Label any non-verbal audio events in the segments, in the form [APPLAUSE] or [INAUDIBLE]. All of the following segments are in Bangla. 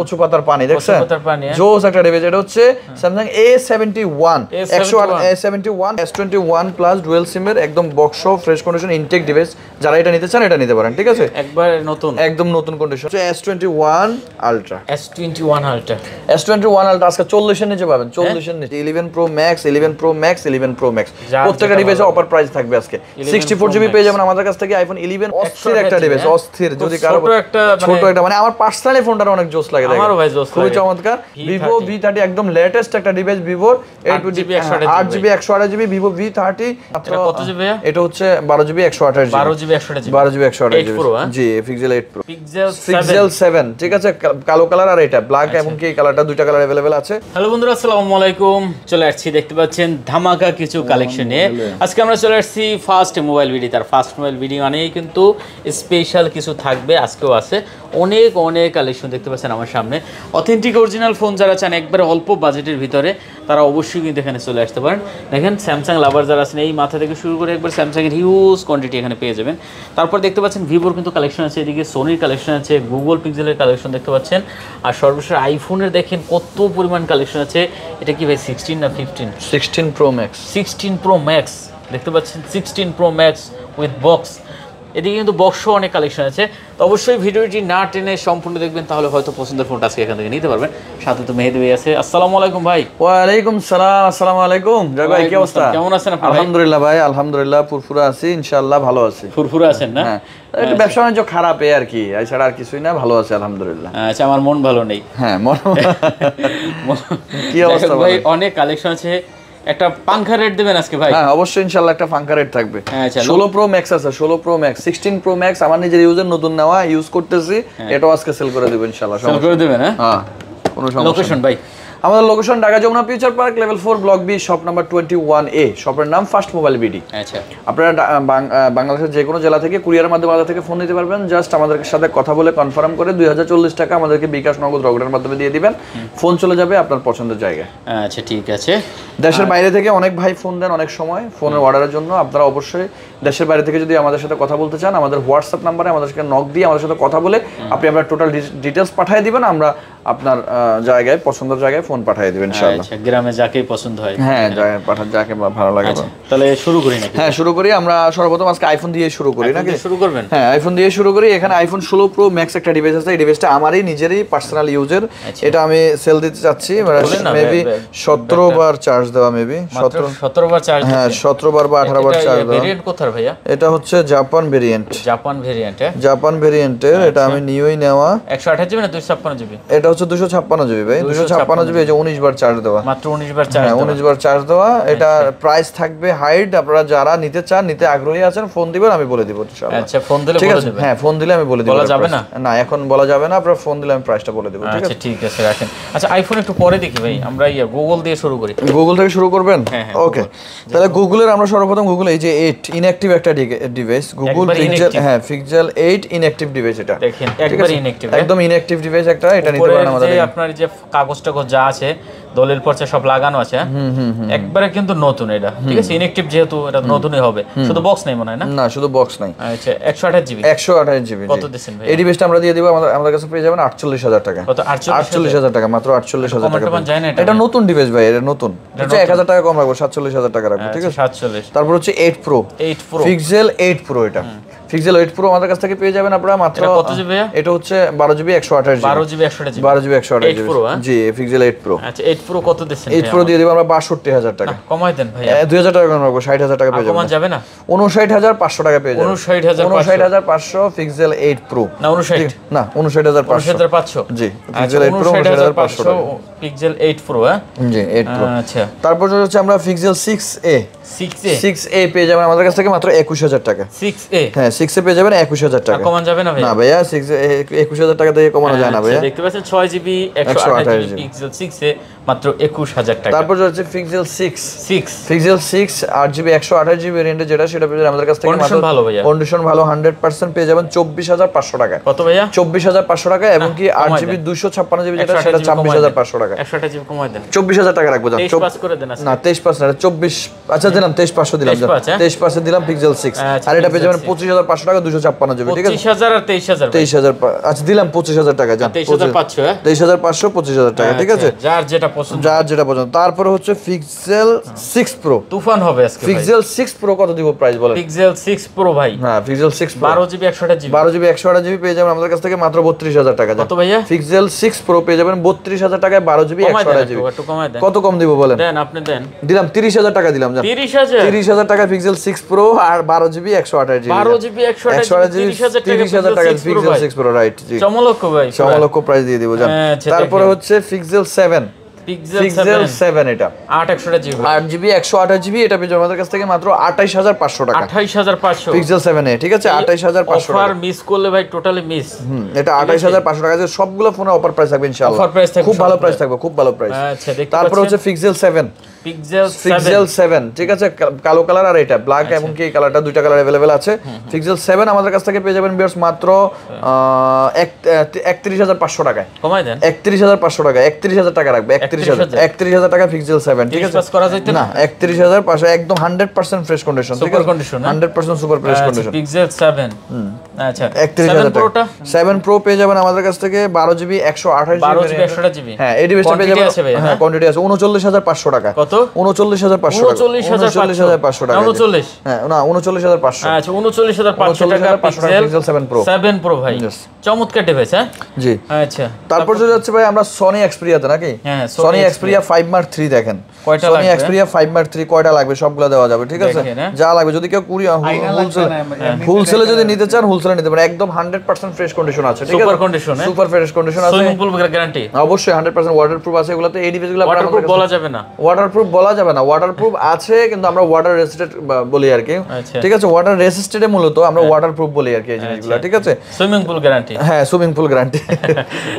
কচু পাতার পানি দেখছেন হ্যাঁ। জোস একটা এটা হচ্ছে স্যামসাং একদম box fresh condition intact device যারা এটা নিতে চান এটা নিতে পারেন ঠিক আছে একবার নতুন একদম নতুন কন্ডিশন S21 Ultra S21 আজকে নিচে পাবেন হ্যাঁ। নিচে প্রত্যেকটা ডিভাইসে অফার প্রাইস থাকবে আজকে ফোর জিবি পেয়ে যাবেন আমাদের কাছ থেকে আইফোন ইলেভেন অস্থির একটা ডিভাইস হ্যাঁ। অস্থির যদি কারো ছোট একটা মানে, মানে আমার পার্সোনালি ফোনটার অনেক জোস জোস লাগে আমারও ভাই জোস খুবই চমৎকার ভিভো ভি থার্টি একদম লেটেস্ট একটা ডিভাইস ভিভোর এইট জিবি আট জিবি একশো আঠাশ জিবি ভিভো ভি থার্টি এটা হচ্ছে বারো জিবি একশো আঠাশ বারো জিবি একশো আঠাশ বারো জিবি একশো আঠাশ হ্যাঁ? জি Pixel eight Pro Pixel seven ঠিক আছে কালো কালার আর এটা ব্ল্যাক এবং কি কালারটা দুইটা কালার অ্যাভেলেবেল আছে হ্যালো বন্ধুরা আসসালামু আলাইকুম চলে আসছি দেখতে পাচ্ছেন ধামাকা কিছু কালেকশন নিয়ে আজকে আমরা চলে আসছি ফার্স্ট মোবাইল ভিডিও তার ফার্স্ট মোবাইল ভিডিও মানেই কিন্তু স্পেশাল কিছু থাকবে আজকেও আছে অনেক অনেক কালেকশন দেখতে পাচ্ছেন আমার সামনে অথেন্টিক অরিজিনাল ফোন যারা চান একবারে অল্প বাজেটের ভিতরে তারা অবশ্যই কিন্তু এখানে চলে আসতে পারেন দেখেন স্যামসাং লাভার যারা আছেন এই মাথা থেকে শুরু করে একবার স্যামসাংয়ের হিউজ কোয়ান্টিটি এখানে পেয়ে যাবেন তারপর দেখতে পাচ্ছেন ভিভোর কিন্তু কালেকশন আছে এদিকে সোনির কালেকশন আছে গুগল পিক্সেলের কালেকশন দেখতে পাচ্ছেন আর সর্বশেষ আইফোনের দেখেন কত পরিমাণ কালেকশন আছে এটা কি ভাই সিক্সটিন না fifteen sixteen Pro Max sixteen Pro Max দেখতে পাচ্ছেন sixteen Pro Max with box এদিকে কিন্তু বক্সও অনেক কালেকশন আছে তো অবশ্যই ভিডিওটি না টেনে সম্পূর্ণ দেখবেন তাহলে হয়তো পছন্দের ফোনটা আজকে এখান থেকে নিতে পারবেন সাথে তো মেহেদি ভাই আছে আসসালামু আলাইকুম ভাই ওয়ালাইকুম সালাম আসসালামু আলাইকুম জয় ভাই কি অবস্থা কেমন আছেন আপনি আলহামদুলিল্লাহ ভাই আলহামদুলিল্লাহ ফুরফুরা আছি ইনশাআল্লাহ ভালো আছি ফুরফুরা আছেন না হ্যাঁ। একটু ব্যবসা বাণিজ্য খারাপ এ আর কি এছাড়া আর কিছুই না ভালো আছে আলহামদুলিল্লাহ হ্যাঁ, আচ্ছা আমার মন ভালো নেই হ্যাঁ মন [LAUGHS] কি অবস্থা ভাই অনেক কালেকশন আছে একটা পাঙ্খা রেট দিবেন আজকে ভাই হ্যাঁ অবশ্যই ইনশাআল্লাহ একটা পাঙ্খা রেট থাকবে হ্যাঁ, আচ্ছা, ষোলো প্রো ম্যাক্স আছে ষোলো Pro Max sixteen Pro Max আমার নিজের ইউজের নতুন নেওয়া ইউজ করতেছি হ্যাঁ। এটাও আজকে সেল করে দিবেন ইনশাআল্লাহ সেল করে দিবেন হ্যাঁ? হ্যাঁ কোনো সমস্যা লোকেশন ভাই আমাদের location Dhaka Jamuna future park level four block B shop number twenty one A শপের নাম ফার্স্ট মোবাইল বিডি আচ্ছা আপনারা বাংলাদেশের যে কোনো জেলা থেকে কুরিয়ার মাধ্যমে আলাদা থেকে ফোন নিতে পারবেন জাস্ট আমাদের সাথে কথা বলে কনফার্ম করে দুই টাকা আমাদেরকে বিকাশ নগদ রগডার মাধ্যমে দিয়ে দিবেন ফোন চলে যাবে আপনার পছন্দের জায়গায় আচ্ছা ঠিক আছে দেশের বাইরে থেকে অনেক ভাই ফোন দেন অনেক সময় ফোনের অর্ডারের জন্য আপনারা অবশ্যই দেশের বাইরে থেকে যদি আমাদের সাথে কথা বলতে চান আমাদের হোয়াটসঅ্যাপ নাম্বারে আমাদের সাথে নক দিয়ে আমাদের সাথে কথা বলে আপনি আপনার টোটাল ডিটেলস পাঠিয়ে দিবেন আমরা আপনার জায়গায় পছন্দের জায়গায় ফোন পাঠিয়ে দিবেন আচ্ছা, ইনশাআল্লাহ গ্রামে যাকে পছন্দ হয় হ্যাঁ পাঠা যাকে ভালো লাগে আচ্ছা, তাহলে শুরু করি নাকি হ্যাঁ শুরু করি আমরা সর্বপ্রথম আজকে আইফোন দিয়ে শুরু করি নাকি শুরু করবেন হ্যাঁ আইফোন দিয়ে শুরু করি এখানে আইফোন 16 প্রো ম্যাক্স একটা ডিভাইস আছে এই ডিভাইসটা আমারই নিজেরই পার্সোনাল আচ্ছা। ইউজের এটা আমি সেল দিতে চাচ্ছি মেবি 17 বার চার্জ দেওয়া মেবি 17 17 বার চার্জ হ্যাঁ 17 বার বা 18 বার চার্জ দেওয়া ভেরিয়েন্ট কোথার ভাইয়া এটা হচ্ছে Japan variant Japan variant Japan ভেরিয়েন্টের এটা আমি নিউই নেওয়া 128 জিবি না 256 জিবি এটা হচ্ছে দুশো ছাপ্পান্ন জিবি ভাই দুশো ছাপ্পান্ন জিবি যে উনিশ বার চার্জ দেওয়া মাত্র উনিশ বার চার্জ হ্যাঁ, উনিশ বার চার্জ দেওয়া হ্যাঁ, এটা প্রাইস হ্যাঁ। থাকবে হাইট আপনারা যারা নিতে চান নিতে আগ্রহী আছেন ফোন দিবেন আমি বলে দিব ফোন আচ্ছা, দিলে হ্যাঁ ফোন দিলে আমি বলে দিব বলা যাবে না না এখন বলা যাবে না আপনারা ফোন দিলে আমি প্রাইসটা বলে দেবো আচ্ছা ঠিক আছে রাখেন আচ্ছা আইফোন একটু পরে দেখি ভাই আমরা ইয়া গুগল দিয়ে শুরু করি গুগল থেকে শুরু করবেন ওকে তাহলে গুগলের আমরা সর্বপ্রথম গুগল এই যে এইট ইনঅ্যাক্টিভ একটা ডিভাইস গুগল হ্যাঁ ফিক্সেল এইট ইনঅ্যাক্টিভ ডিভাইস এটা দেখেন একবার একদম ইনঅ্যাক্টিভ ডিভাইস একটা এটা নিতে আপনার যে কাগজ টাগজ যা আছে দলিল পর্চা সব লাগানো আছে একবারে কিন্তু নতুন এটা ঠিক আছে ইনএক্টিভ যেহেতু এটা নতুনই হবে শুধু বক্স নাই মনে হয় না না শুধু বক্স নাই আচ্ছা জিবি 128 জিবি কত এই ডিভাইসটা আমরা দিয়ে আমাদের আমাদের কাছে পেয়ে যাবেন টাকা টাকা মাত্র টাকা এটা নতুন ডিভাইস ভাই এটা নতুন টাকা কম রাখবো টাকা রাখবো ঠিক আচ্ছা, আছে তারপর হচ্ছে প্রো প্রো প্রো এটা ফিক্সেল এইট প্রো আমাদের কাছ থেকে পেয়ে যাবেন আপনারা মাত্র কত জিবি এটা হচ্ছে বারো জিবি 128 জিবি বারো জিবি 128 জিবি বারো জিবি আঠাশ জিবি হ্যাঁ? জি ফিক্সেল এইট প্রো আচ্ছা প্রো কত দিচ্ছেন 8 প্রো দিয়ে দেব আমরা 62000 টাকা কমাই দেন ভাই 2000 টাকা 60000 টাকা পেয়ে যাবেন যাবে না 59500 আচ্ছা, টাকা পেয়ে যাবেন 59500 পিক্সেল 8 প্রো না 59 না 59500 59500 জি পিক্সেল 8 প্রো 59500 পিক্সেল 8 প্রো হ্যাঁ জি 8 প্রো আচ্ছা তারপর হচ্ছে আমরা পিক্সেল 6a 6a 6a পেয়ে যাবেন আমাদের কাছ থেকে মাত্র 21000 টাকা 6a হ্যাঁ 6a পেয়ে যাবেন 21000 টাকা কমা যাবে না ভাই না ভাইয়া 6 21000 টাকা দিয়ে কমানো যায় না আচ্ছা, ভাইয়া দেখতে পাচ্ছেন 6 জিবি জিবি পিক্সেল 6a মাত্র একুশ হাজার টাকা তারপর হচ্ছে Pixel six six Pixel six আট জিবি একশো আঠাশ জিবি রেন্টে যেটা সেটা পেয়ে আমাদের কাছ থেকে কন্ডিশন ভালো ভাইয়া কন্ডিশন ভালো হান্ড্রেড পার্সেন্ট পেয়ে যাবেন চব্বিশ হাজার পাঁচশো টাকা কত ভাইয়া চব্বিশ হাজার পাঁচশো টাকা এবং কি হ্যাঁ, আট জিবি দুশো ছাপ্পান্ন জিবি যেটা সেটা ছাব্বিশ হাজার পাঁচশো টাকা একশো আঠাশ জিবি কমাই দেন চব্বিশ হাজার টাকা রাখবো না তেইশ পাঁচ না চব্বিশ আচ্ছা দিলাম তেইশ পাঁচশো দিলাম তেইশ হ্যাঁ? পাঁচশো দিলাম পিক্সেল আচ্ছা, সিক্স আর এটা পেয়ে যাবেন পঁচিশ হাজার পাঁচশো টাকা দুশো ছাপ্পান্ন জিবি ঠিক আছে তেইশ হাজার আর তেইশ হাজার তেইশ হাজার আচ্ছা দিলাম পঁচিশ হাজার টাকা তেইশ হাজার পাঁচশো হ্যাঁ? তেইশ হাজার পাঁচশো পঁচিশ হাজার টাকা আচ্ছা, ঠিক আছে যার যেটা যার যেটা পছন্দ তারপরে হচ্ছে পিক্সেল 6 প্রো তুফান হবে আজকে পিক্সেল 6 প্রো কত দিব প্রাইস বলেন পিক্সেল 6 প্রো ভাই হ্যাঁ Pixel 6 Pro 12 GB 128 GB 12 GB 128 GB পেয়ে যাবেন আমাদের কাছ থেকে মাত্র 32000 টাকা কত ভাইয়া পিক্সেল 6 প্রো পেয়ে যাবেন 32000 টাকায় 12 জিবি কত কম দিব বলেন দেন আপনি দেন দিলাম 30000 টাকা দিলাম জান 30000 30000 টাকা পিক্সেল 6 প্রো আর 12 জিবি 128 জিবি 12 জিবি 128 জিবি 30000 টাকা পিক্সেল 6 প্রো রাইট জি চমলক্ষ ভাই চমলক্ষ প্রাইস দিয়ে দিব জান হ্যাঁ, তারপরে হচ্ছে পিক্সেল 7 কালো কালার আর এটা ব্ল্যাক এবং কি কালারটা দুইটা কালার अवेलेबल আছে পিক্সেল সেভেন আমাদের কাছ থেকে পেয়ে যাবেন ভিউয়ার্স মাত্র পাঁচশো টাকায় একত্রিশ হাজার পাঁচশো টাকা হাজার টাকা রাখবে হাজার একত্রিশ হাজার টাকা পিক্সেল সেভেন ঠিক আছে করা যাইতে না একত্রিশ হাজার একদম hundred percent fresh condition super condition hundred percent super fresh condition Pixel seven তারপর চলে যাচ্ছে ভাই আমরা সনি এক্সপেরিয়াতে নাকি Sony Xperia five Mark three দেখেন সনি কয়টা লাগবে সবগুলা দেওয়া যাবে ঠিক আছে হ্যাঁ। যা লাগবে যদি কেউ কুরিয়ার হোলসেলে হ্যাঁ। যদি নিতে চান হোলসেল করে নিতে পারেন একদম 100% ফ্রেশ কন্ডিশন আছে সুপার ফ্রেশ কন্ডিশন আছে সুইমিং পুল গ্যারান্টি অবশ্যই 100% আছে এগুলোতে এই বলা যাবে না ওয়াটারপ্রুফ বলা যাবে না ওয়াটারপ্রুফ আছে কিন্তু আমরা ওয়াটার রেসিস্ট্যান্ট বলি আর কি আচ্ছা। ঠিক আছে ওয়াটার রেসিস্ট্যান্টে মূলত আমরা ওয়াটারপ্রুফ হ্যাঁ। বলি আর কি এই জিনিসগুলো আচ্ছা। ঠিক আছে সুইমিং পুল গ্যারান্টি হ্যাঁ সুইমিং পুল গ্যারান্টি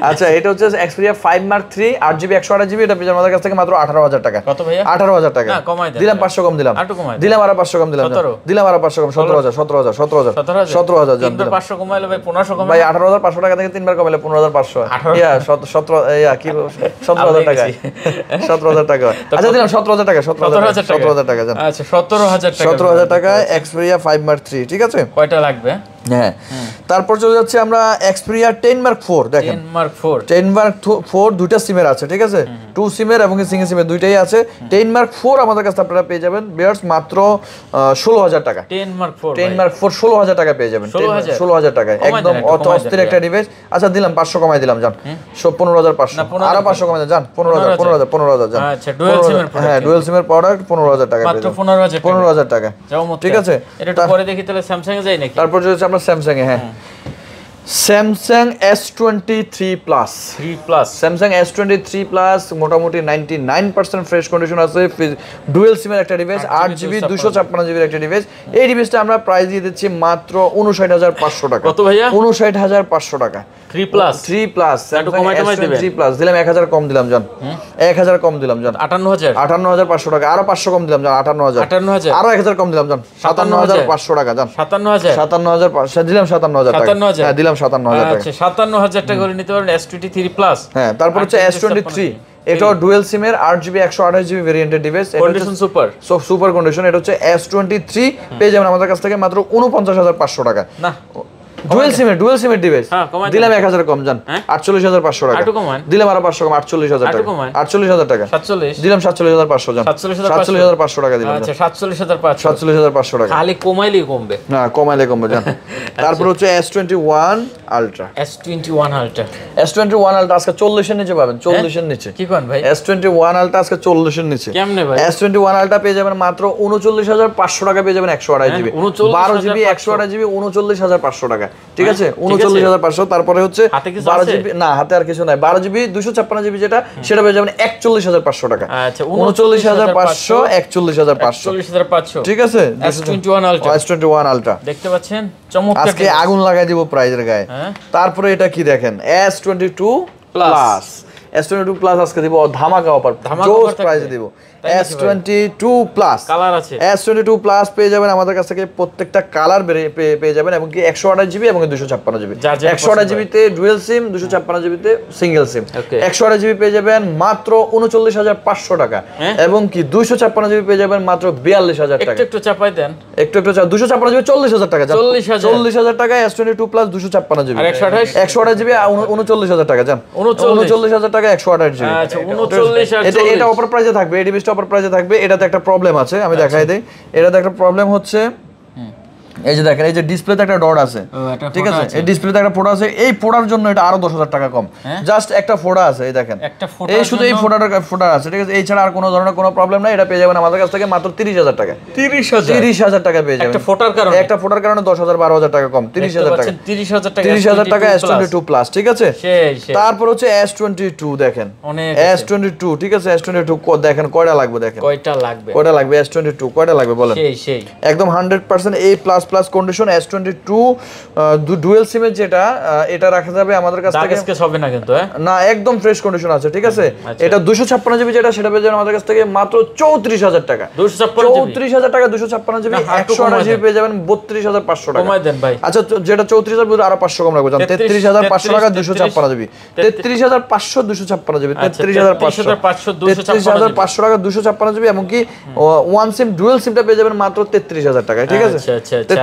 আচ্ছা এটা হচ্ছে Xperia 5 Mark 3 8GB 128GB এটা পেজ আমাদের কাছ থেকে মাত্র আঠারো হাজার টাকা কত ভাইয়া 18000 টাকা না কমাই দিলাম পাঁচশো কম দিলাম দিলাম আর 500 কম দিলাম দিলাম আর 500 কম 17000 17000 17000 সতেরো হাজার 14500 কমাইলো ভাই 1500 কমাইলো ভাই 18500 টাকা থেকে তিনবার কমাইলো 15500 ইয়া 17 ইয়া কি 17000 টাকা 17000 টাকা আচ্ছা দিলাম 17000 টাকা 17000 টাকা 17000 টাকা আচ্ছা 17000 টাকা 17000 টাকা এক্সপেরিয়া 5 মার্ক 3 ঠিক আছে কয়টা লাগবে হ্যাঁ তারপর চলে যাচ্ছে আমরা এক্সপ্রিয়া টেন মার্ক ফোর দেখেন টেন মার্ক ফোর দুইটা সিমের আছে ঠিক আছে টু সিমের এবং সিঙ্গেল সিমের দুইটাই আছে টেন মার্ক ফোর আমাদের কাছে আপনারা পেয়ে যাবেন বেয়ার্স মাত্র ষোলো হাজার টাকা ten mark four ten mark four ষোলো হাজার টাকা পেয়ে যাবেন ষোলো হাজার টাকা একদম অত অস্থির একটা ডিভাইস আচ্ছা দিলাম পাঁচশো কমাই দিলাম যান পনেরো হাজার পাঁচশো আরো পাঁচশো কমাই যান পনেরো হাজার পনেরো হাজার পনেরো হাজার যান হ্যাঁ ডুয়েল সিমের প্রোডাক্ট পনেরো হাজার টাকা হ্যাঁ, পনেরো হাজার টাকা ঠিক আছে তারপরে দেখি তাহলে স্যামসাং যাই নাকি তারপর नॉर्मल सैमसंग है हाँ। Samsung S twenty three plus three plus Samsung S twenty three plus মোটামুটি ninety nine percent fresh condition আছে ডুয়েল সিমের একটা ডিভাইস আট জিবি দুশো ছাপ্পান্ন জিবির একটা ডিভাইস এই ডিভাইসটা আমরা প্রাইস দিয়ে দিচ্ছি মাত্র উনষাট হাজার পাঁচশো টাকা কত ভাইয়া উনষাট হাজার পাঁচশো টাকা three plus three plus three plus দিলাম এক হাজার কম দিলাম জন এক হাজার কম দিলাম জান আটান্ন হাজার আটান্ন হাজার পাঁচশো টাকা আরো পাঁচশো কম দিলাম জান আটান্ন হাজার আটান্ন হাজার আরো এক হাজার কম দিলাম সাতান্ন হাজার পাঁচশো টাকা জান সাতান্ন হাজার সাতান্ন হাজার দিলাম সাতান্ন হাজার সাতান্ন হাজার হ্যাঁ, দিলাম একদম সাতান্ন হাজার সাতান্ন হাজার টাকা আচ্ছা, করে নিতে পারেন এস টোয়েন্টি থ্রি প্লাস হ্যাঁ তারপর হচ্ছে এস টোয়েন্টি থ্রি এটাও ডুয়েল সিম এর 8GB 128GB ভেরিয়েন্টের ডিভাইস কন্ডিশন সুপার সব সুপার কন্ডিশন এটা হচ্ছে এস টোয়েন্টি থ্রি পেয়ে যাবেন আমাদের কাছ থেকে মাত্র হাজার পাঁচশো টাকা না ডুয়েল সিমের ডুয়েল সিমের ডিভাইস দিলাম কম টাকা দিলাম আরো কম টাকা টাকা টাকা দিলাম টাকা খালি কমাইলে কমবে না কমাইলে কমবে আচ্ছা। তারপর হচ্ছে আলট্রা আলট্রা আলট্রা আজকে 40 এর নিচে পাবেন 40 হ্যাঁ? এর নিচে কি কোন ভাই S21 আলট্রা আজকে 40 এর নিচে কেমনে ভাই ওয়ান আলট্রা পেয়ে যাবেন মাত্র পাঁচশো টাকা পেয়ে যাবেন হ্যাঁ, আড়াই জিবি বারো জিবি আড়াই জিবি পাঁচশো টাকা টাকা হ্যাঁ, ঠিক আছে উনচল্লিশ হাজার পাঁচশো তারপরে হচ্ছে বারো জিবি না হাতে আর কিছু নাই বারো জিবি দুশো ছাপ্পান্ন জিবি যেটা সেটা একচল্লিশ হাজার পাঁচশো টাকা আচ্ছা, উনচল্লিশ হাজার পাঁচশো একচল্লিশ হাজার পাঁচশো ঠিক আছে টোয়েন্টি ওয়ান আলট্রা দেখতে পাচ্ছেন আজকে আগুন লাগাই দিব প্রাইজের গায়ে হ্যাঁ। তারপরে এটা কি দেখেন S twenty two plus S twenty two plus আজকে দিব ধামাকা অফার প্রাইজে দিব এস প্লাস কালার আছে এস প্লাস পেয়ে যাবেন আমাদের কাছ থেকে প্রত্যেকটা কালার পেয়ে যাবেন এবং কি একশো এবং দুশো ছাপ্পান্ন জিবি একশো সিম দুশো ছাপ্পান্ন সিঙ্গেল সিম একশো আঠাশ পেয়ে যাবেন মাত্র উনচল্লিশ টাকা হ্যাঁ? এবং কি দুশো পেয়ে যাবেন মাত্র বিয়াল্লিশ টাকা একটু চাপাই দেন একটু একটু দুশো ছাপ্পান্ন চল্লিশ হাজার টাকা চল্লিশ চল্লিশ টাকা এস প্লাস দুশো ছাপ্পান্ন জিবি একশো আঠাশ জিবি উনচল্লিশ হাজার টাকা যান উনচল্লিশ হাজার টাকা একশো আঠাশ জিবি আচ্ছা, এটা অফার প্রাইসে থাকবে এটি টপার প্রাইসে থাকবে এটাতে একটা প্রবলেম আছে আমি আচ্ছা। দেখাই দিই এটাতে একটা প্রবলেম হচ্ছে এই যে দেখেন এই যে ডিসপ্লেতে একটা ডট আছে ঠিক আছে এই ডিসপ্লেতে একটা ফোটা আছে এই ফোটার জন্য এটা আরো দশ টাকা কম জাস্ট হ্যাঁ? একটা ফোটা আছে এই দেখেন এই শুধু এই ফোটাটা ফোটা আছে ঠিক আছে এই ছাড়া আর কোনো ধরনের কোনো প্রবলেম নাই এটা পেয়ে যাবেন আমাদের কাছ থেকে মাত্র তিরিশ হাজার টাকা তিরিশ তিরিশ হাজার টাকা পেয়ে যাবেন একটা ফোটার কারণে একটা ফোটার কারণে দশ হাজার বারো হাজার টাকা কম তিরিশ হাজার টাকা তিরিশ হাজার টাকা তিরিশ হাজার টাকা এস টোয়েন্টি টু প্লাস ঠিক আছে তারপর হচ্ছে এস টোয়েন্টি টু দেখেন এস টোয়েন্টি টু ঠিক আছে এস টোয়েন্টি টু দেখেন কয়টা লাগবে দেখেন কয়টা লাগবে কয়টা লাগবে এস টোয়েন্টি টু কয়টা লাগবে বলেন একদম হান্ড্রেড পার্সেন্ট এই plus plus condition S twenty two dual সিমের যেটা এটা রাখা যাবে আমাদের কাছ থেকে হবে না কিন্তু হ্যাঁ? না একদম ফ্রেশ কন্ডিশন আছে ঠিক আছে আচ্ছা। এটা দুশো ছাপ্পান্ন জিবি যেটা সেটা পেয়ে যাবেন আমাদের কাছ থেকে মাত্র চৌত্রিশ হাজার টাকা চৌত্রিশ হাজার টাকা দুশো ছাপ্পান্ন জিবি একশো জিবি পেয়ে যাবেন বত্রিশ হাজার পাঁচশো টাকা আচ্ছা যেটা চৌত্রিশ হাজার আরো পাঁচশো কম রাখবো তেত্রিশ হাজার পাঁচশো টাকা দুশো ছাপ্পান্ন জিবি তেত্রিশ হাজার পাঁচশো দুশো ছাপ্পান্ন জিবি আচ্ছা, তেত্রিশ হাজার পাঁচশো তেত্রিশ হাজার পাঁচশো টাকা দুশো ছাপ্পান্ন জিবি এমনকি ওয়ান সিম ডুয়েল সিমটা পেয়ে যাবেন মাত্র তেত্রিশ হাজার টাকা ঠিক আচ্ছা, আছে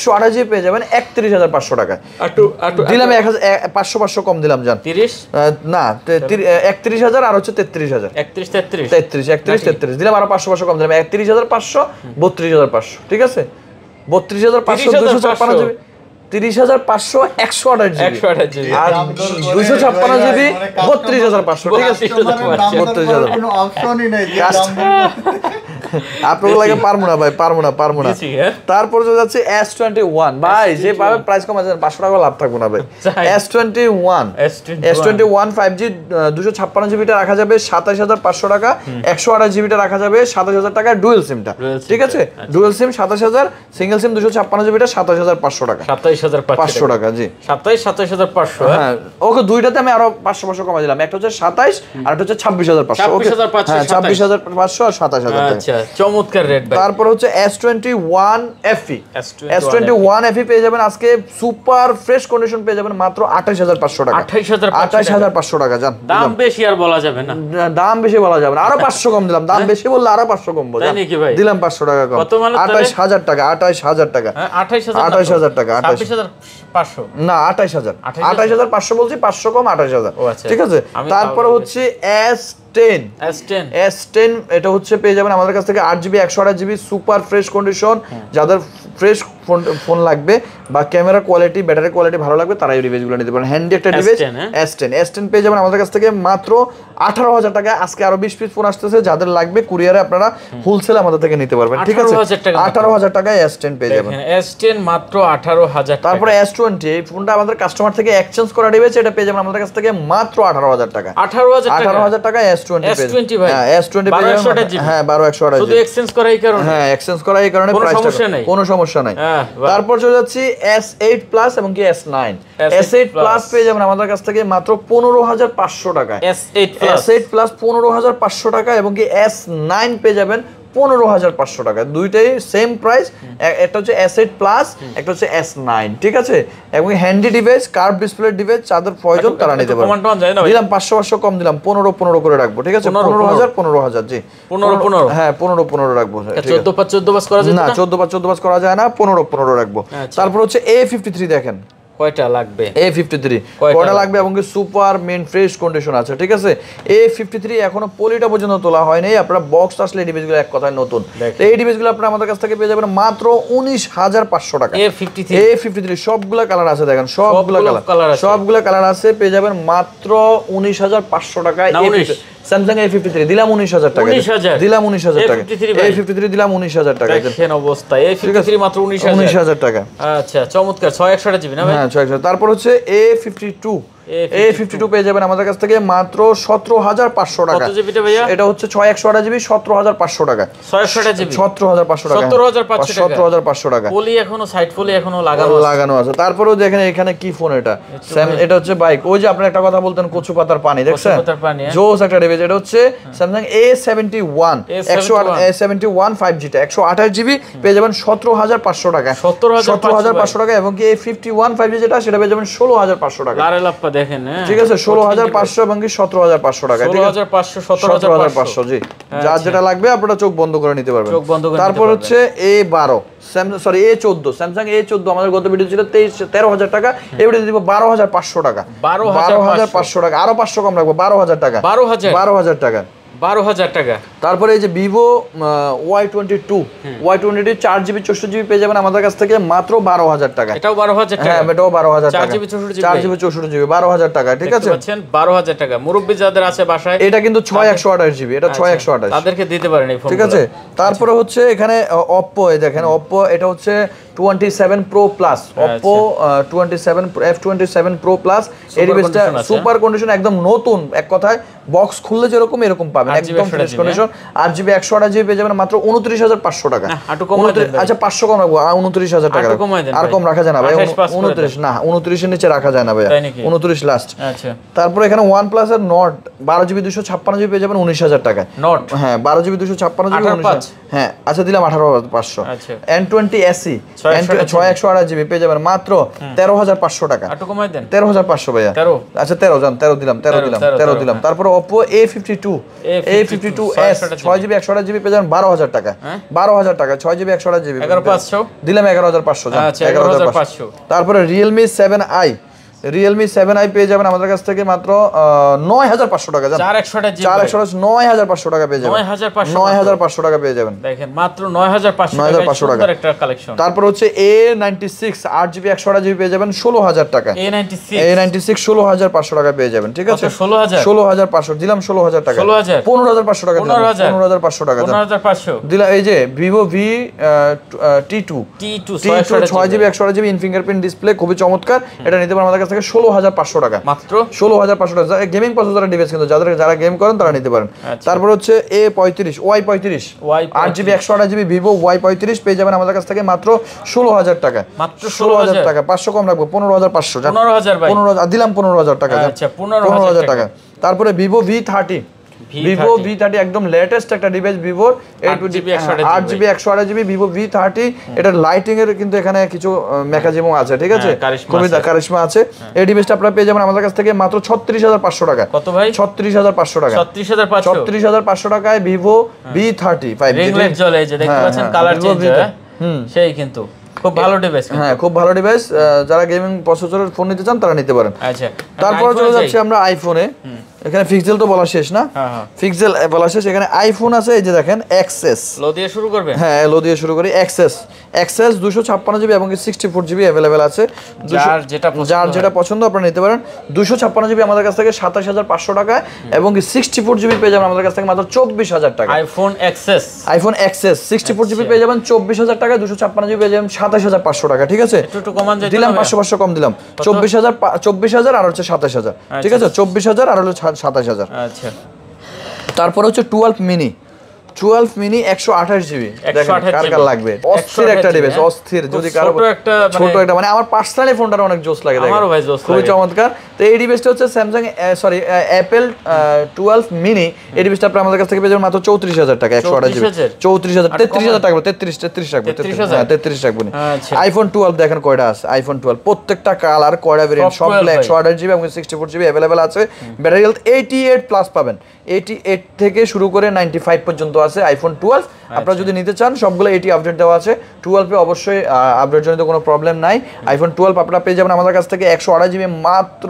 একশো আঠাশে পেয়ে যাবেন একত্রিশ হাজার পাঁচশো টাকা দিলাম এক হাজার পাঁচশো পাঁচশো কম দিলাম যান তিরিশ না একত্রিশ হাজার আর হচ্ছে তেত্রিশ হাজার একত্রিশ তেত্রিশ তেত্রিশ একত্রিশ তেত্রিশ দিলাম আরো পাঁচশো পাঁচশো কম দিলাম একত্রিশ হাজার পাঁচশো বত্রিশ হাজার পাঁচশো ঠিক আছে বত্রিশ হাজার পাঁচশো দুশো ছাপ্পান্ন জিবি তিরিশ হাজার পাঁচশো একশো আঠাশ জিবি আর দুশো ছাপ্পান্ন জিবি বত্রিশ হাজার পাঁচশো ঠিক আছে বত্রিশ হাজার আপনার লাগে পারবো হ্যাঁ? না ভাই পারবো না পারবো না তারপর চলে যাচ্ছে এস টোয়েন্টি ওয়ান ভাই যে পাবে প্রাইস পাঁচশো টাকা লাভ থাকবো না ভাই S twenty one S twenty one five G দুশো ছাপ্পান্ন জিবিটা রাখা যাবে সাতাশ হাজার পাঁচশো টাকা একশো আঠাশ জিবিটা রাখা যাবে সাতাশ হাজার টাকা ডুয়েল সিমটা ঠিক আছে ডুয়েল সিম আচ্ছা। সাতাশ হাজার সিঙ্গেল সিম দুশো ছাপ্পান্ন জিবিটা সাতাশ হাজার পাঁচশো টাকা সাতাশ হাজার পাঁচশো টাকা জি সাতাশ সাতাশ হাজার পাঁচশো হ্যাঁ? হ্যাঁ ওকে দুইটাতে আমি আরো পাঁচশো পাঁচশো কমা দিলাম একটা হচ্ছে সাতাশ আর একটা হচ্ছে ছাব্বিশ হাজার পাঁচশো হ্যাঁ, ছাব্বিশ হাজার পাঁচশো আর সাতাশ হাজার আচ্ছা চমৎকার রেড তারপর হচ্ছে S21 FE S21 FE পেয়ে যাবেন আজকে সুপার ফ্রেশ কন্ডিশন পেয়ে যাবেন মাত্র 28500 টাকা 28500 টাকা জান দাম বেশি আর বলা যাবে না দাম বেশি বলা যাবে না আরো 500 হ্যাঁ। কম দিলাম দাম হ্যাঁ। বেশি বললে আরো 500 কম দিলাম 500 টাকা কম 28000 মানে টাকা 28000 টাকা 28000 হ্যাঁ, টাকা 28500 না 28000 28500 বলছি 500 কম 28000 আচ্ছা। ঠিক আছে তারপর হচ্ছে S টেন এস টেন এটা হচ্ছে পেয়ে যাবেন আমাদের কাছ থেকে আট জিবি একশো আট জিবি সুপার ফ্রেশ কন্ডিশন যাদের ফ্রেশ ফোন ফোন লাগবে বা ক্যামেরা কোয়ালিটি ব্যাটারি কোয়ালিটি ভালো লাগবে তারা এই ডিভাইসগুলো নিতে পারেন হ্যান্ডি একটা device S ten S ten পেয়ে যাবেন আমাদের কাছ থেকে মাত্র আঠারো হাজার টাকা আজকে আরো বিশ পিস ফোন আসতেছে যাদের লাগবে কুরিয়ারে আপনারা হোলসেল আমাদের থেকে নিতে পারবেন ঠিক আছে আঠারো হাজার টাকায় এস টেন পেয়ে যাবেন এস টেন মাত্র আঠারো হাজার তারপরে এস টোয়েন্টি এই ফোনটা আমাদের কাস্টমার থেকে এক্সচেঞ্জ করা ডিভাইস এটা পেয়ে যাবেন আমাদের কাছ থেকে মাত্র আঠারো হাজার টাকা আঠারো হাজার আঠারো হাজার টাকা এস টোয়েন্টি এস টোয়েন্টি হ্যাঁ এস টোয়েন্টি হ্যাঁ বারো একশো আঠাশ এক্সচেঞ্জ করা এই কারণে হ্যাঁ এক্সচেঞ্জ করা এই কারণে কোনো কোনো সমস্যা নাই হ্যাঁ। হ্যাঁ, তারপর চলে যাচ্ছি এস এইট প্লাস এবং কি S nine S eight plus পেয়ে যাবেন আমাদের কাছ থেকে মাত্র পনেরো হাজার পাঁচশো টাকা S eight S eight plus পনেরো হাজার পাঁচশো টাকা এবং কি এস নাইন পেয়ে যাবেন পনেরো হাজার পাঁচশো টাকা দুইটাই সেম প্রাইস একটা হচ্ছে এস এইট প্লাস একটা হচ্ছে এস নাইন ঠিক আছে এবং handy device curve display device চাদর প্রয়োজন তারা নিতে পারে দিলাম পাঁচশো পাঁচশো কম দিলাম পনেরো পনেরো করে রাখবো ঠিক আছে পনেরো হাজার পনেরো হাজার জি পনেরো পনেরো হ্যাঁ পনেরো পনেরো রাখবো চোদ্দ পাঁচ চোদ্দ পাঁচ করা যায় না চোদ্দ পাঁচ চোদ্দ পাঁচ করা যায় না পনেরো পনেরো রাখবো আচ্ছা। তারপর হচ্ছে এ ফিফটি থ্রি দেখেন কয়টা লাগবে এ ফিফটি কয়টা লাগবে এবং সুপার মেন ফ্রেশ কন্ডিশন আছে ঠিক আছে এ ফিফটি এখনো পলিটা পর্যন্ত তোলা হয়নি আপনারা বক্স আসলে এই এক কথায় নতুন এই ডিভাইসগুলো আপনারা আমাদের কাছ থেকে পেয়ে যাবেন মাত্র উনিশ হাজার পাঁচশো টাকা A fifty three A fifty সবগুলো কালার আছে দেখেন সবগুলো কালার সবগুলো কালার আছে পেয়ে যাবেন মাত্র উনিশ হাজার পাঁচশো টাকায় স্যামসাং এ ফিফটি থ্রি দিলাম উনিশ হাজার টাকা উনিশ দিলাম উনিশ হাজার টাকা এ ফিফটি থ্রি দিলাম উনিশ হাজার টাকা দেখেন অবস্থা এ ফিফটি থ্রি মাত্র উনিশ উনিশ হাজার টাকা আচ্ছা চমৎকার ছয় একশো জিবি না হ্যাঁ ছয় একশো তারপর হচ্ছে এ ফিফটি টু A52 পেয়ে যাবেন আমাদের কাছ থেকে মাত্র 17500 টাকা কত জিবি এটা হচ্ছে 6100 জিবি 17500 টাকা 6100 জিবি 17500 দেখেন এখানে কি ফোন এটা এটা হচ্ছে বাইক ওই যে আপনি একটা কথা বলতেন কচু পাতার পানি দেখছেন কচু পাতার পানি হ্যাঁ। জোস একটা ডিভাইস এটা হচ্ছে স্যামসাং A71 108 A71 5G টা 128 জিবি পেয়ে যাবেন 17500 টাকা 17500 টাকা এবং কি ফাইভ জি যেটা সেটা পেয়ে যাবেন ষোলো হাজার পাঁচশো টাকা দেখেন হ্যাঁ। ঠিক আছে ষোলো হাজার পাঁচশো এবং সতেরো হাজার পাঁচশো টাকা পাঁচশো সতেরো হাজার পাঁচশো জি হ্যাঁ, যার আচ্ছা। যেটা লাগবে আপনারা চোখ বন্ধ করে নিতে পারবেন চোখ বন্ধ করে তারপর হচ্ছে এ বারো সরি এ চোদ্দ স্যামসাং এ চোদ্দ আমাদের গত ভিডিও ছিল তেইশ তেরো হাজার টাকা এই ভিডিও দিব বারো হাজার পাঁচশো টাকা বারো হাজার পাঁচশো টাকা আরো পাঁচশো কম রাখবো বারো হাজার টাকা বারো হাজার বারো হাজার টাকা বারো হাজার টাকা তারপরে এই যে Vivo Y twenty two Y twenty চার জিবি চৌষট্টি জিবি পেয়ে যাবেন আমাদের কাছ থেকে মাত্র বারো হাজার টাকা এটাও বারো হাজার টাকা হ্যাঁ এটাও বারো হাজার চার জিবি চৌষট্টি জিবি বারো হাজার টাকা ঠিক আছে বারো হাজার টাকা মুরব্বী যাদের আছে বাসায় এটা কিন্তু ছয় একশো আঠাশ জিবি এটা ছয় একশো আঠাশ আচ্ছা, তাদেরকে দিতে পারেন ঠিক আছে তারপরে হচ্ছে এখানে অপ্পো দেখেন অপ্পো এটা হচ্ছে 27 pro plus Oppo 27 F27 pro plus এই ডিভাইসটা সুপার কন্ডিশন একদম নতুন এক কথায় বক্স খুললে যেরকম এরকম পাবেন একদম ফ্রেশ কন্ডিশন আর 128 পেয়ে যাবেন মাত্র 29500 টাকা একটু হ্যাঁ, কম আচ্ছা 500 কম রাখবো 29000 টাকা আর কম রাখা যায় না ভাই 29 না 29 এর নিচে রাখা যায় না ভাই 29 লাস্ট আচ্ছা তারপর এখানে OnePlus এর Nord 12 জিবি 256 জিবি পেয়ে যাবেন 19000 টাকা Nord হ্যাঁ 12 জিবি 256 জিবি হ্যাঁ আচ্ছা দিলাম 18500 N20 SE ছয় একশো আড়াই জিবি পেয়ে যাবেন মাত্র তেরো হাজার পাঁচশো টাকা তেরো হাজার পাঁচশো ভাইয়া আচ্ছা তেরো যান তেরো দিলাম তেরো দিলাম তেরো দিলাম তারপরে Oppo A fifty two A fifty two S ছয় জিবি একশো আড়াই জিবি পেয়ে যাবেন বারো হাজার টাকা হ্যাঁ। বারো হাজার টাকা ছয় জিবি একশো আড়াই জিবি দিলাম এগারো হাজার পাঁচশো আচ্ছা, এগারো হাজার পাঁচশো তারপরে Realme seven I Realme seven I পেয়ে যাবেন আমাদের কাছ থেকে মাত্র নয় হাজার পাঁচশো টাকা চার একশো চার একশো নয় হাজার পাঁচশো টাকা পেয়ে যাবেন নয় হাজার পাঁচশো টাকা পেয়ে যাবেন মাত্র নয় হাজার পাঁচশো নয় হাজার পাঁচশো টাকা কালেকশন তারপর হচ্ছে এ নাইনটি সিক্স আট জিবি একশো আট জিবি পেয়ে যাবেন ষোলো হাজার টাকা এ নাইনটি সিক্স এ ষোলো হাজার পাঁচশো টাকা পেয়ে যাবেন ঠিক আছে ষোলো হাজার ষোলো হাজার পাঁচশো দিলাম ষোলো হাজার টাকা পনেরো হাজার পাঁচশো টাকা পনেরো হাজার পাঁচশো টাকা পনেরো পাঁচশো দিলাম এই যে Vivo V T two T two T ছয় জিবি একশো আট জিবি ইন ফিঙ্গারপ্রিন্ট ডিসপ্লে খুবই চমৎকার এটা নিতে পারেন আমাদের কাছে থেকে ষোলো হাজার পাঁচশো টাকা মাত্র ষোলো হাজার পাঁচশো টাকা গেমিং পাঁচশো যারা ডিভাইস কিন্তু যাদের যারা গেম করেন তারা নিতে পারেন আচ্ছা। তারপর হচ্ছে এ পঁয়ত্রিশ ওয়াই পঁয়ত্রিশ আট জিবি একশো আট জিবি ভিভো ওয়াই পঁয়ত্রিশ পেয়ে যাবেন আমাদের কাছ থেকে মাত্র ষোলো হাজার টাকা মাত্র ষোলো হাজার টাকা পাঁচশো কম রাখবো পনেরো হাজার পাঁচশো পনেরো হাজার পনেরো হাজার দিলাম পনেরো হাজার টাকা আচ্ছা, পনেরো হাজার টাকা তারপরে Vivo V thirty Vivo V thirty একদম লেটেস্ট একটা ডিভাইস ভিভোর আট জিবি একশো আট জিবি ভিভো ভি থার্টি এটা লাইটিং এর কিন্তু এখানে কিছু মেকাজিমও আছে ঠিক আছে হ্যাঁ, খুবই কারিশমা আছে হ্যাঁ। এই ডিভাইসটা আপনারা পেয়ে যাবেন আমাদের কাছ থেকে মাত্র ছত্রিশ হাজার পাঁচশো টাকা কত ভাই ছত্রিশ হাজার পাঁচশো টাকা ছত্রিশ হাজার পাঁচশো টাকায় ভিভো ভি থার্টি ফাইভ জলে যে দেখতে হ্যাঁ, পাচ্ছেন কালার চেঞ্জ সেই কিন্তু খুব ভালো ডিভাইস হ্যাঁ খুব ভালো ডিভাইস যারা গেমিং প্রসেসরের ফোন নিতে চান তারা নিতে পারেন আচ্ছা তারপর আচ্ছা, চলে যাচ্ছি আমরা আইফোনে এখানে ফিক্সেল তো বলা শেষ না ফিক্সেল হ্যাঁ, হ্যাঁ। বলা শেষ এখানে আইফোন আছে এই যে দেখেন এক্সেস লো দিয়ে শুরু করবে হ্যাঁ লো দিয়ে শুরু করি এক্সেস এক্সেস দুশো ছাপ্পান্ন জিবি এবং সিক্সটি ফোর জিবি অ্যাভেলেবেল আছে যার যেটা যার যেটা পছন্দ আপনারা নিতে পারেন দুশো ছাপ্পান্ন জিবি আমাদের কাছ থেকে সাতাশ হাজার পাঁচশো টাকায় এবং সিক্সটি ফোর জিবি পেয়ে যাবেন আমাদের কাছ থেকে মাত্র চব্বিশ হাজার টাকা iPhone XS iPhone XS sixty four GB আচ্ছা। পেয়ে যাবেন চব্বিশ হাজার টাকা দুশো ছাপ্পান্ন জিবি পেয়ে যাবেন সাতাশ হাজার পাঁচশো টাকা ঠিক আছে দিলাম পাঁচশো পাঁচশো কম দিলাম চব্বিশ হাজার চব্বিশ হাজার আর হচ্ছে সাতাশ হাজার আচ্ছা, ঠিক আছে আচ্ছা। চব্বিশ হাজার আর হচ্ছে সাড়ে সাতাশ হাজার আচ্ছা তারপরে হচ্ছে টুয়েলভ মিনি টুয়েলভ মিনি একশো আঠাশ জিবি কার কার লাগবে অস্থির একটা ডিভাইস হ্যাঁ? অস্থির যদি কারো ছোট একটা মানে, মানে আমার পার্সোনালি ফোনটার অনেক জোস লাগে খুবই চমৎকার তো এই ডিভাইসটা হচ্ছে Samsung sorry Apple twelve mini এই ডিভাইসটা আপনার আমাদের কাছ থেকে পেয়ে যাবেন মাত্র চৌত্রিশ হাজার টাকা একশো আঠাশ জিবি চৌত্রিশ হাজার আচ্ছা, তেত্রিশ হাজার টাকা তেত্রিশ তেত্রিশ রাখবো তেত্রিশ হ্যাঁ, রাখবো আইফোন আচ্ছা। টুয়েলভ দেখেন কয়টা আছে আইফোন টুয়েলভ প্রত্যেকটা কালার কয়টা ভেরিয়েন্ট সব একশো আঠাশ জিবি এবং সিক্সটি ফোর জিবি অ্যাভেলেবেল আছে battery health eighty eight plus পাবেন এইটি এইট থেকে শুরু করে নাইনটি ফাইভ পর্যন্ত আছে আইফোন আচ্ছা। টুয়েলভ আপনারা যদি নিতে চান সবগুলো এটি আপডেট দেওয়া আছে টুয়েলভে অবশ্যই আপডেট জন্য কোনো প্রবলেম নাই আইফোন টুয়েলভ আপনারা পেয়ে যাবেন আমাদের কাছ থেকে একশো আড়াই জিবি মাত্র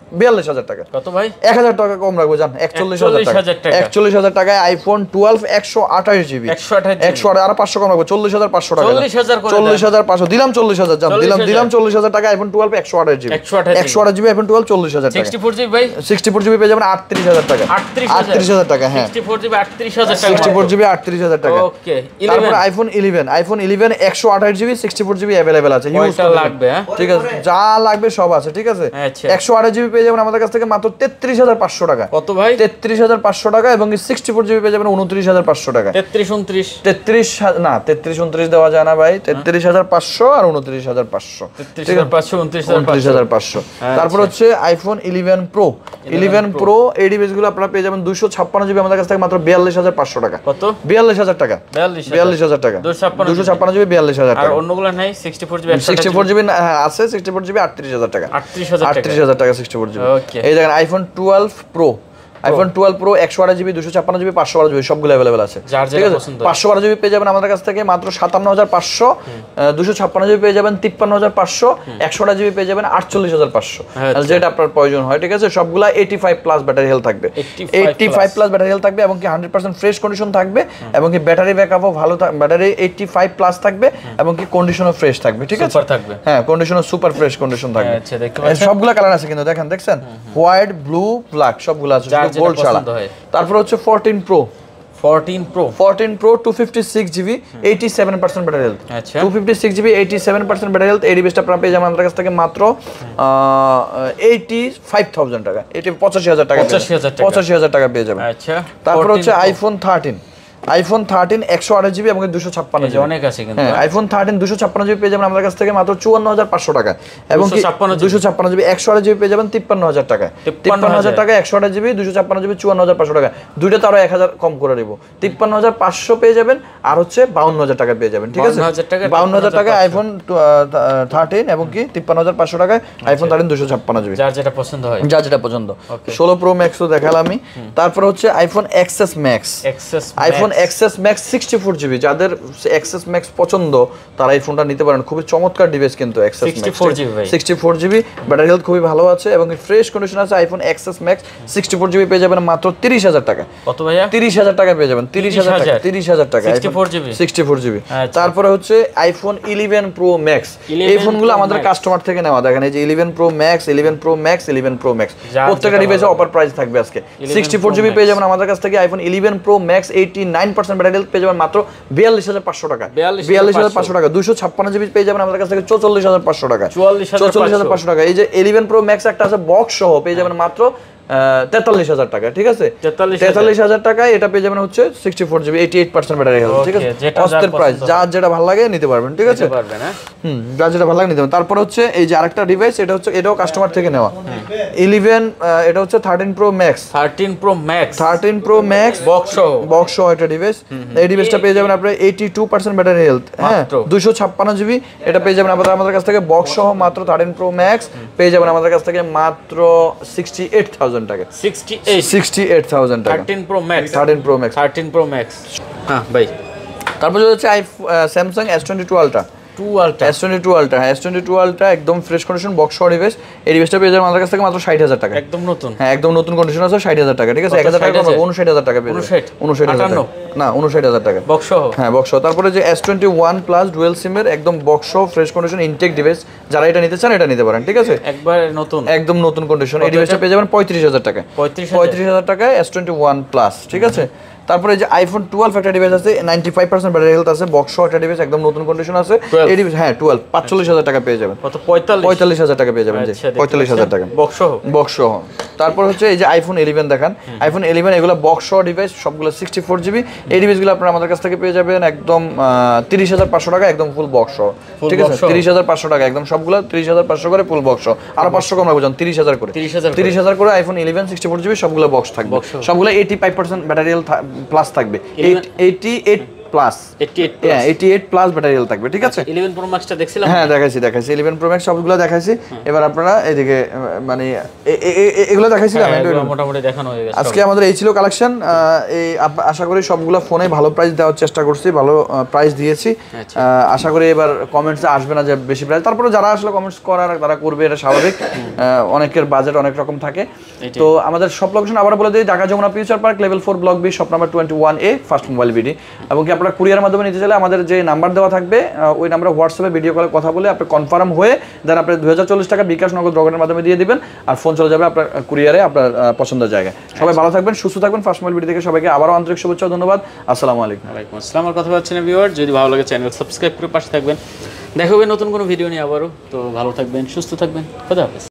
বিয়াল্লিশ হাজার টাকা কত ভাই এক হাজার টাকা কম রাখবো জান একচল্লিশ হাজার টাকা একচল্লিশ হাজার টাকায় আইফোন টুয়েলভ একশো আঠাশ জিবি একশো আর পাঁচশো কম রাখবো চল্লিশ হাজার পাঁচশো টাকা চল্লিশ হাজার পাঁচশো দিলাম চল্লিশ হাজার জান দিলাম দিলাম চল্লিশ হাজার টাকা আইফোন টুয়েলভ একশো আঠাশ জিবি একশো আঠাশ জিবি আইফোন টুয়েলভ চল্লিশ হাজার সিক্সটি জিবি ভাই সিক্সটি ফোর জিবি পেয়ে যাবেন আটত্রিশ হাজার টাকা আটত্রিশ হাজার টাকা হ্যাঁ সিক্সটি ফোর জিবি আটত্রিশ হাজার টাকা সিক্সটি ওকে তারপর আইফোন ইলেভেন আইফোন ইলেভেন একশো আঠাশ GB sixty four GB available আছে ইউজ লাগবে হ্যাঁ। ঠিক আছে যা লাগবে সব আছে ঠিক আছে আচ্ছা। একশো আঠাশ জিবি পেয়ে যাবেন আমাদের কাছ থেকে মাত্র তেত্রিশ হাজার পাঁচশো টাকা কত ভাই তেত্রিশ হাজার পাঁচশো টাকা এবং সিক্সটি ফোর জিবি পেয়ে যাবেন উনত্রিশ হাজার পাঁচশো টাকা তেত্রিশ উনত্রিশ তেত্রিশ না তেত্রিশ উনত্রিশ দেওয়া যায় না ভাই হ্যাঁ। তেত্রিশ হাজার পাঁচশো আর উনত্রিশ হাজার পাঁচশো উনত্রিশ হাজার পাঁচশো তারপর আচ্ছা। হচ্ছে iPhone eleven pro eleven pro এই ডিভাইস গুলো আপনারা পেয়ে যাবেন দুশো ছাপ্পান্ন জিবি আমাদের কাছ থেকে মাত্র বিয়াল্লিশ হাজার পাঁচশো টাকা কত বিয়াল্লিশ হাজার টাকা বিয়াল্লিশ হাজার টাকা দুশো ছাপ্পান্ন জিবি বিয়াল্লিশ হাজার টাকা আর অন্যগুলো নাই sixty four GB sixty four GB আছে সিক্সটি ফোর জিবি আটত্রিশ হাজার টাকা আটত্রিশ হাজার আটত্রিশ হাজার টাকা সিক্সটি ফোর জিবি এই দেখেন iPhone twelve pro iPhone twelve pro একশো আড়াই জিবি দুশো ছাপ্পান্ন জিবি পাঁচশো বারো জিবি সবগুলো অ্যাভেলেবেল আছে ঠিক আছে পাঁচশো বারো জিবি পেয়ে যাবেন আমাদের কাছ থেকে মাত্র সাতান্ন হাজার পাঁচশো দুশো ছাপ্পান্ন জিবি পেয়ে যাবেন তিপ্পান্ন হাজার পাঁচশো একশো আড়াই জিবি পেয়ে যাবেন আটচল্লিশ হাজার পাঁচশো হ্যাঁ, আচ্ছা। যেটা আপনার প্রয়োজন হয় ঠিক আছে সবগুলা eighty five plus battery health থাকবে eighty five plus battery health থাকবে এবং কি হান্ড্রেড পার্সেন্ট ফ্রেশ কন্ডিশন থাকবে এবং কি ব্যাটারি ব্যাকআপও ভালো ব্যাটারি এইটি ফাইভ প্লাস থাকবে এবং কি কন্ডিশনও ফ্রেশ থাকবে ঠিক আছে থাকবে হ্যাঁ কন্ডিশনও সুপার ফ্রেশ কন্ডিশন থাকবে আচ্ছা, সবগুলো কালার আছে কিন্তু দেখেন দেখছেন হোয়াইট ব্লু ব্ল্যাক সবগুলো আছে গোল্ড ছাড়া তারপর হচ্ছে fourteen pro 14 GB 87% battery health আচ্ছা 256 জিবি 87% পেয়ে যাবেন আমাদের কাছ থেকে মাত্র 85000 টাকা এটি 85000 টাকা 85000 টাকা 85000 টাকা পেয়ে যাবেন আচ্ছা, তারপর হচ্ছে আইফোন থার্টিন আইফোন থার্টিন একশো আঠাশ জিবি এবং দুশো ছাপ্পান্ন জিবি অনেক আছে কিন্তু আইফোন হ্যাঁ, থার্টিন হ্যাঁ। দুশো ছাপ্পান্ন জিবি পেয়ে যাবেন আমাদের কাছ থেকে মাত্র চুয়ান্ন হাজার পাঁচশো টাকা এবং ছাপ্পান্ন দুশো ছাপ্পান্ন জিবি একশো আঠাশ জিবি পেয়ে যাবেন তিপ্পান্ন হাজার টাকা তিপ্পান্ন হাজার টাকা একশো আঠাশ জিবি দুশো ছাপ্পান্ন জিবি চুয়ান্ন হাজার পাঁচশো টাকা দুইটা তো এক হাজার কম করে দেবো তিপ্পান্ন হাজার পাঁচশো পেয়ে যাবেন আর হচ্ছে বাউন্ন হাজার টাকা পেয়ে যাবেন ঠিক আছে বাউন্ন হাজার টাকা আইফোন থার্টিন এবং কি তিপ্পান্ন হাজার পাঁচশো টাকা আইফোন আচ্ছা। থার্টিন দুশো ছাপ্পান্ন জিবি যার যেটা পছন্দ হয় যার যেটা পছন্দ ষোলো প্রো ম্যাক্সও দেখালাম আমি তারপর হচ্ছে iPhone XS Max iPhone XS Max sixty four GB যাদের এক্সেস ম্যাক্স পছন্দ তারা এই ফোনটা নিতে পারেন খুবই চমৎকার ডিভাইস কিন্তু sixty four GB battery health খুবই ভালো আছে এবং ফ্রেশ কন্ডিশন আছে iPhone XS Max sixty four GB পেয়ে যাবেন মাত্র তিরিশ হাজার টাকা কত ভাইয়া তিরিশ হাজার টাকা পেয়ে যাবেন তিরিশ হাজার টাকা তিরিশ হাজার টাকা সিক্সটি ফোর জিবি তারপরে হচ্ছে আইফোন ইলেভেন প্রো ম্যাক্স এই ফোনগুলো আমাদের কাস্টমার থেকে নেওয়া দেখেন এই যে eleven pro max eleven pro max eleven pro max প্রত্যেকটা ডিভাইসে অফার প্রাইস থাকবে আজকে সিক্সটি ফোর জিবি পেয়ে যাবেন আমাদের কাছ থেকে iPhone eleven pro max eighty nine percent যাবেন মাত্র বিয়াল্লিশ হাজার পাঁচশো টাকা বিয়াল্লিশ হাজার পাঁচশো টাকা ছাপ্পান্ন জিবি পেয়ে যাবেন আমাদের কাছ থেকে হাজার পাঁচশো টাকা চল্লিশ হাজার পাঁচশো টাকা এই যে ইলেভেন প্রো ম্যাক্স একটা আছে বক্স সহ পেয়ে যাবেন মাত্র তেতাল্লিশ হাজার টাকা ঠিক আছে এটা পেয়ে যাবেন হচ্ছে হ্যাঁ। তারপর হচ্ছে এই যে আরেকটা ডিভাইস এটা হচ্ছে এটাও কাস্টমার থেকে নেওয়া ইলেভেন এটা হচ্ছে thirteen pro max thirteen pro max thirteen pro max box box এটা ডিভাইস এই ডিভাইসটা পেয়ে যাবেন আপনার eighty two percent battery health হ্যাঁ দুশো ছাপ্পান্ন জিবি এটা পেয়ে যাবেন আমাদের আমাদের কাছ থেকে বক্স সহ মাত্র থার্টিন প্রো ম্যাক্স পেয়ে যাবেন আমাদের কাছ থেকে মাত্র সিক্সটি এইট থাউজেন্ড থাউজেন্ড টাকা সিক্সটি এইট থাউজেন্ড টাকা thirteen pro max thirteen pro max thirteen pro max হ্যাঁ ভাই তারপর হচ্ছে I Samsung S twenty two Ultra হ্যাঁ বক্স হ্যাঁ, হ্যাঁ, তারপরে যে S twenty one plus dual সিমের একদম box fresh condition intact device যারা এটা নিতে চান এটা নিতে পারেন ঠিক আছে নতুন একদম নতুন কন্ডিশন এই ডিভাইসটা পেয়ে যাবেন পঁয়ত্রিশ হাজার টাকা পঁয়ত্রিশ হাজার টাকায় এস টোয়েন্টি ওয়ান প্লাস ঠিক আছে তারপরে যে আইফোন টুয়েলভ একটা ডিভাইস আছে ninety five percent battery health আছে বক্স একটা ডিভাইস একদম নতুন কন্ডিশন আছে এই ডিভাইস হ্যাঁ টুয়েলভ পাঁচচল্লিশ হাজার টাকা পেয়ে যাবেন পঁয়তাল্লিশ হাজার টাকা পেয়ে যাবেন আচ্ছা, পঁয়তাল্লিশ হাজার টাকা বক্স বক্স তারপর হচ্ছে এই যে আইফোন ইলেভেন দেখান আইফোন ইলেভেন এগুলো বক্স ডিভাইস সবগুলো সিক্সটি ফোর জিবি এই ডিভাইসগুলো আপনার আমাদের কাছ থেকে পেয়ে যাবেন একদম তিরিশ হাজার পাঁচশো টাকা একদম ফুল বক্স ঠিক আছে তিরিশ হাজার পাঁচশো টাকা একদম সবগুলো তিরিশ হাজার পাঁচশো করে ফুল বক্স আর পাঁচশো কম রাখবেন তিরিশ হাজার করে তিরিশ হাজার করে iPhone eleven sixty four GB সবগুলো বক্স থাকবে সবগুলো eighty five percent battery plus থাকবে এইটি প্লাস হ্যাঁ প্লাস ব্যাটারি থাকবে ঠিক আচ্ছা, আছে 11 প্রো ম্যাক্সটা দেখছিলাম হ্যাঁ দেখাইছি দেখাইছি ইলেভেন প্রো ম্যাক্স সবগুলো দেখাইছি এবার আপনারা এদিকে মানে এগুলো দেখাইছিলাম হ্যাঁ, মোটামুটি দেখানো হয়ে গেছে আজকে আমাদের এই ছিল কালেকশন এই আশা করি সবগুলো ফোনে ভালো প্রাইস দেওয়ার চেষ্টা করছি ভালো প্রাইস দিয়েছি আচ্ছা। আশা করি এবার কমেন্টস আসবে না যে বেশি প্রাইস তারপরে যারা আসলে কমেন্টস করার তারা করবে এটা স্বাভাবিক অনেকের বাজেট অনেক রকম থাকে তো আমাদের সব লোকেশন আবার বলে দিই Dhaka Jamuna future park level four block B shop number twenty one A first mobile BD এবং কি আপনারা কুরিয়ার মাধ্যমে নিতে চাইলে আমাদের যে নাম্বার দেওয়া থাকবে ওই নাম্বারে হোয়াটসঅ্যাপে ভিডিও কলে কথা বলে আপনি কনফার্ম হয়ে দেন আপনি দু হাজার চল্লিশ টাকা বিকাশ নগদ রগনের মাধ্যমে দিয়ে দিবেন আর ফোন চলে যাবে আপনার কুরিয়ারে আপনার পছন্দের জায়গায় সবাই ভালো থাকবেন সুস্থ থাকবেন ফার্স্ট মোবাইল বিডি থেকে সবাইকে আবারও আন্তরিক শুভেচ্ছা ধন্যবাদ আসসালাম আলাইকুম আলাইকুম আসসালাম কথা বলছেন ভিওয়ার যদি ভালো লাগে চ্যানেল সাবস্ক্রাইব করে পাশে থাকবেন দেখা হবে নতুন কোনো ভিডিও নিয়ে আবারও তো ভালো থাকবেন সুস্থ থাকবেন খোদা হাফেজ